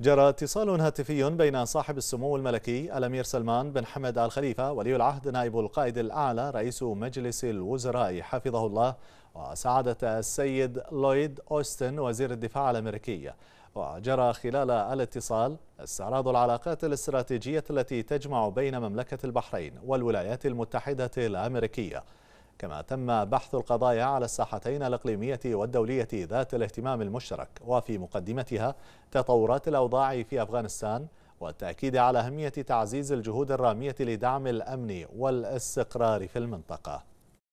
جرى اتصال هاتفي بين صاحب السمو الملكي الأمير سلمان بن حمد آل خليفة ولي العهد نائب القائد الأعلى رئيس مجلس الوزراء حفظه الله وسعادة السيد لويد أوستن وزير الدفاع الأمريكي وجرى خلال الاتصال استعراض العلاقات الاستراتيجية التي تجمع بين مملكة البحرين والولايات المتحدة الأمريكية كما تم بحث القضايا على الساحتين الإقليمية والدولية ذات الاهتمام المشترك وفي مقدمتها تطورات الأوضاع في أفغانستان والتأكيد على أهمية تعزيز الجهود الرامية لدعم الأمن والاستقرار في المنطقة